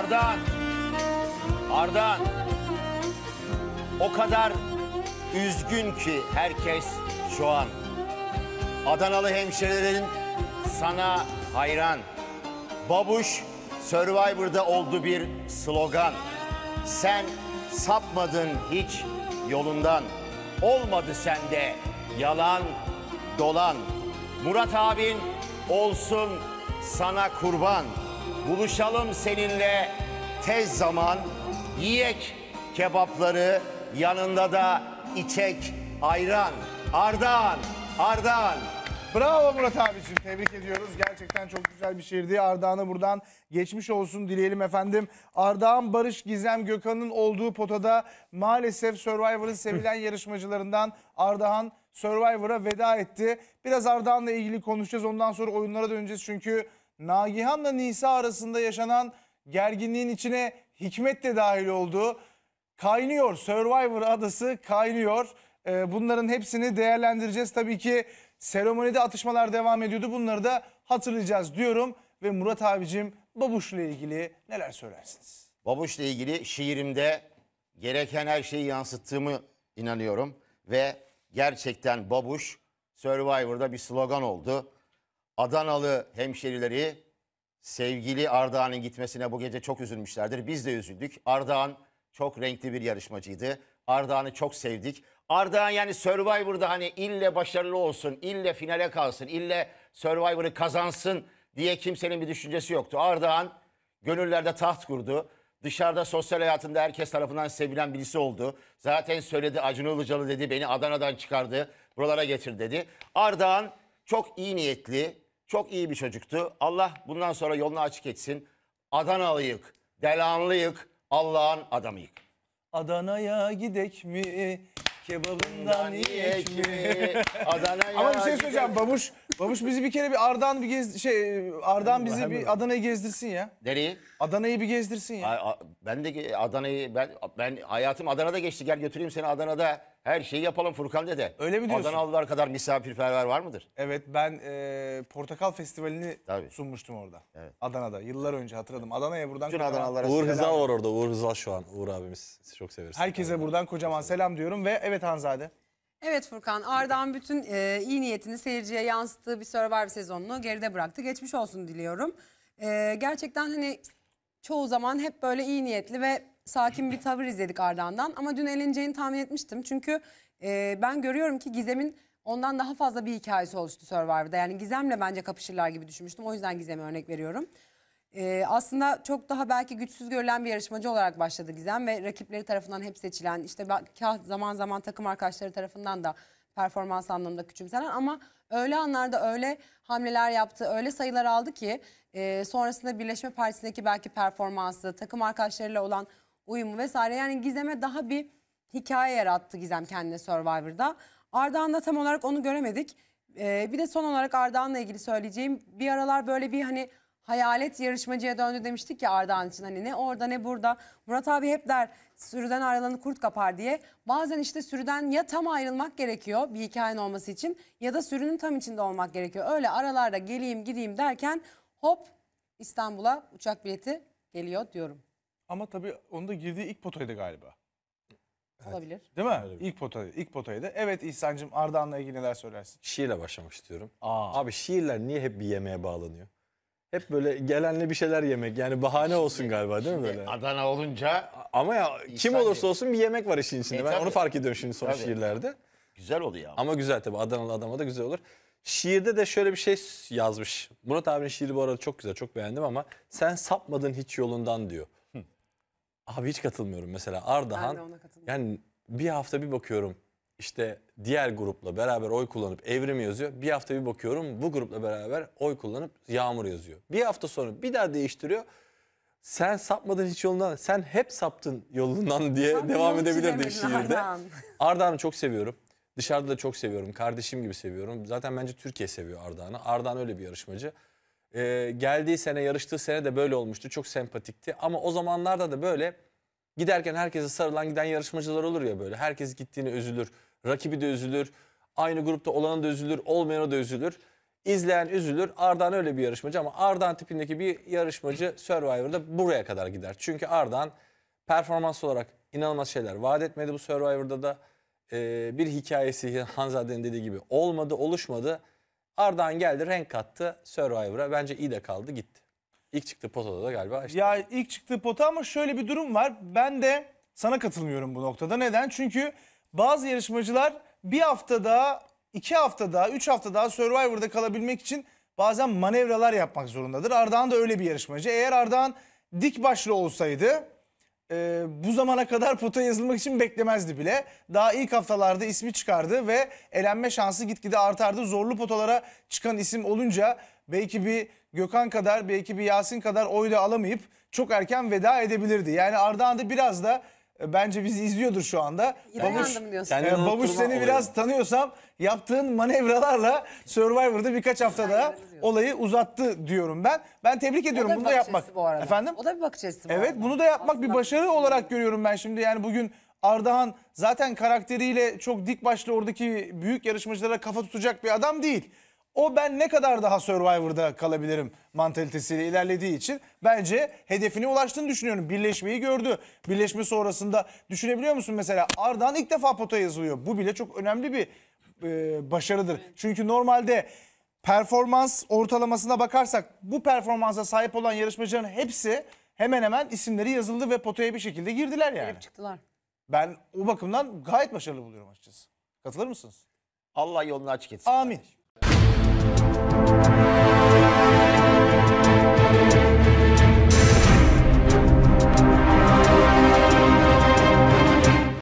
Ardan. Ardan. O kadar üzgün ki herkes şu an. Adanalı hemşerilerin sana hayran. Babuş Survivor'da oldu bir slogan. Sen sapmadın hiç yolundan. Olmadı sende yalan dolan. Murat abin olsun sana kurban buluşalım seninle tez zaman. Yiyek kebapları yanında da içek ayran. Ardahan, Ardahan. Bravo Murat abicim. Tebrik ediyoruz. Gerçekten çok güzel bir şehirdi Ardahan'a buradan geçmiş olsun dileyelim efendim. Ardahan Barış Gizem Gökhan'ın olduğu potada maalesef Survivor'ın sevilen yarışmacılarından Ardahan Survivor'a veda etti. Biraz Ardahan'la ilgili konuşacağız. Ondan sonra oyunlara döneceğiz çünkü Nagihan'la Nisa arasında yaşanan gerginliğin içine Hikmet de dahil oldu. Kaynıyor. Survivor adası kaynıyor. Ee, bunların hepsini değerlendireceğiz. Tabii ki seremonide atışmalar devam ediyordu. Bunları da hatırlayacağız diyorum. Ve Murat abicim Babuş'la ilgili neler söylersiniz? Babuş'la ilgili şiirimde gereken her şeyi yansıttığımı inanıyorum. Ve gerçekten Babuş Survivor'da bir slogan oldu. Adanalı hemşerileri sevgili Ardahan'ın gitmesine bu gece çok üzülmüşlerdir. Biz de üzüldük. Ardahan çok renkli bir yarışmacıydı. Ardahan'ı çok sevdik. Ardahan yani Survivor'da hani ille başarılı olsun, ille finale kalsın, ille Survivor'ı kazansın diye kimsenin bir düşüncesi yoktu. Ardahan gönüllerde taht kurdu. Dışarıda sosyal hayatında herkes tarafından sevilen birisi oldu. Zaten söyledi Acun Ilıcalı dedi beni Adana'dan çıkardı buralara getir dedi. Ardahan çok iyi niyetli, çok iyi bir çocuktu. Allah bundan sonra yolunu açık etsin. Adanalıyık, Delanlıyık, Allah'ın adamıyık. Adana'ya gidek mi? Kebabından yiyek mi? Adana'ya Ama bir şey söyleyeceğim Babuş. Babuş bizi bir kere bir Ardahan bir gez şey Ardahan bizi bir Adana'yı gezdirsin ya. Nereye? Adana'yı bir gezdirsin ya. Ay, a- ben de Adana'yı ben ben hayatım Adana'da geçti. Gel götüreyim seni Adana'da. Her şeyi yapalım Furkan dede. Öyle mi diyorsun? Adanalılar kadar misafirperver var mıdır? Evet ben e, Portakal Festivali'ni Tabii. sunmuştum orada. Evet. Adana'da yıllar önce hatırladım. Adana'ya buradan Bütün kocaman- Adanalılara Uğur selam. Hızal var orada. Uğur Hızal şu an. Uğur abimiz. Çok severiz. Herkese buradan kocaman selam diyorum ve evet Hanzade. Evet Furkan, Ardahan bütün e, iyi niyetini seyirciye yansıttığı bir Survivor sezonunu geride bıraktı. Geçmiş olsun diliyorum. E, gerçekten hani çoğu zaman hep böyle iyi niyetli ve sakin bir tavır izledik Ardahan'dan. Ama dün eğleneceğini tahmin etmiştim. Çünkü e, ben görüyorum ki Gizem'in ondan daha fazla bir hikayesi oluştu Survivor'da. Yani Gizem'le bence kapışırlar gibi düşünmüştüm. O yüzden Gizem'e örnek veriyorum. Ee, aslında çok daha belki güçsüz görülen bir yarışmacı olarak başladı Gizem ve rakipleri tarafından hep seçilen işte zaman zaman takım arkadaşları tarafından da performans anlamında küçümsenen ama öyle anlarda öyle hamleler yaptı, öyle sayılar aldı ki e, sonrasında Birleşme Partisi'ndeki belki performansı, takım arkadaşlarıyla olan uyumu vesaire yani Gizem'e daha bir hikaye yarattı Gizem kendine Survivor'da. Ardahan'da tam olarak onu göremedik. E, bir de son olarak Ardahan'la ilgili söyleyeceğim bir aralar böyle bir hani hayalet yarışmacıya döndü demiştik ya Ardahan için hani ne orada ne burada. Murat abi hep der sürüden ayrılanı kurt kapar diye. Bazen işte sürüden ya tam ayrılmak gerekiyor bir hikayen olması için ya da sürünün tam içinde olmak gerekiyor. Öyle aralarda geleyim gideyim derken hop İstanbul'a uçak bileti geliyor diyorum. Ama tabii onda girdiği ilk potaydı galiba. Olabilir. Değil mi? Olabilir. İlk potaydı. İlk potaydı. Evet İhsan'cığım Ardahan'la ilgili neler söylersin? Şiirle başlamak istiyorum. Aa. Abi şiirler niye hep bir yemeğe bağlanıyor? hep böyle gelenle bir şeyler yemek. Yani bahane olsun galiba değil mi böyle? Adana olunca Ama ya kim olursa olsun bir yemek var işin içinde. E, ben tabii. onu fark ediyorum şimdi son Tabii. şiirlerde. güzel oluyor ama. Ama güzel tabii Adanalı adama da güzel olur. Şiirde de şöyle bir şey yazmış. Murat abinin şiiri bu arada çok güzel, çok beğendim ama sen sapmadın hiç yolundan diyor. Abi hiç katılmıyorum mesela Ardahan. Ben de ona katılmıyorum. Yani bir hafta bir bakıyorum işte diğer grupla beraber oy kullanıp Evrim yazıyor. Bir hafta bir bakıyorum bu grupla beraber oy kullanıp Yağmur yazıyor. Bir hafta sonra bir daha değiştiriyor. Sen sapmadın hiç yolundan, sen hep saptın yolundan diye Tam devam yol edebilirdik şiirde. Ardahan. Ardahan'ı çok seviyorum. Dışarıda da çok seviyorum. Kardeşim gibi seviyorum. Zaten bence Türkiye seviyor Ardahan'ı. Ardahan öyle bir yarışmacı. Ee, geldiği sene, yarıştığı sene de böyle olmuştu. Çok sempatikti. Ama o zamanlarda da böyle giderken herkese sarılan giden yarışmacılar olur ya böyle. Herkes gittiğini üzülür. Rakibi de üzülür. Aynı grupta olan da üzülür, olmayana da üzülür. İzleyen üzülür. Ardan öyle bir yarışmacı ama Ardan tipindeki bir yarışmacı Survivor'da buraya kadar gider. Çünkü Ardan performans olarak inanılmaz şeyler vaat etmedi bu Survivor'da da. Ee, bir hikayesi Hanzade'nin dediği gibi olmadı, oluşmadı. Ardan geldi, renk kattı Survivor'a. Bence iyi de kaldı, gitti. İlk çıktığı potada da galiba işte. Ya ilk çıktığı pota ama şöyle bir durum var. Ben de sana katılmıyorum bu noktada. Neden? Çünkü bazı yarışmacılar bir hafta daha, iki hafta daha, üç hafta daha Survivor'da kalabilmek için bazen manevralar yapmak zorundadır. Ardahan da öyle bir yarışmacı. Eğer Ardahan dik başlı olsaydı e, bu zamana kadar pota yazılmak için beklemezdi bile. Daha ilk haftalarda ismi çıkardı ve elenme şansı gitgide artardı. Zorlu potalara çıkan isim olunca belki bir Gökhan kadar belki bir Yasin kadar oy da alamayıp çok erken veda edebilirdi. Yani Ardahan'da biraz da bence bizi izliyordur şu anda. Yine babuş, diyorsun. Kendini ee, babuş seni oluyor. biraz tanıyorsam yaptığın manevralarla Survivor'da birkaç haftada olayı uzattı diyorum ben. Ben tebrik ediyorum bunu da yapmak. Bu arada. Efendim? O da bir bakış açısı. Evet, arada. bunu da yapmak Aslında bir başarı bakışçısı. olarak görüyorum ben şimdi. Yani bugün Ardahan zaten karakteriyle çok dik başlı oradaki büyük yarışmacılara kafa tutacak bir adam değil o ben ne kadar daha Survivor'da kalabilirim mantalitesiyle ilerlediği için bence hedefine ulaştığını düşünüyorum. Birleşmeyi gördü. Birleşme sonrasında düşünebiliyor musun mesela Ardahan ilk defa potaya yazılıyor. Bu bile çok önemli bir e, başarıdır. Çünkü normalde performans ortalamasına bakarsak bu performansa sahip olan yarışmacıların hepsi hemen hemen isimleri yazıldı ve potaya bir şekilde girdiler yani. Girip çıktılar. Ben o bakımdan gayet başarılı buluyorum açıkçası. Katılır mısınız? Allah yolunu açık etsin. Amin. Kardeşim. thank you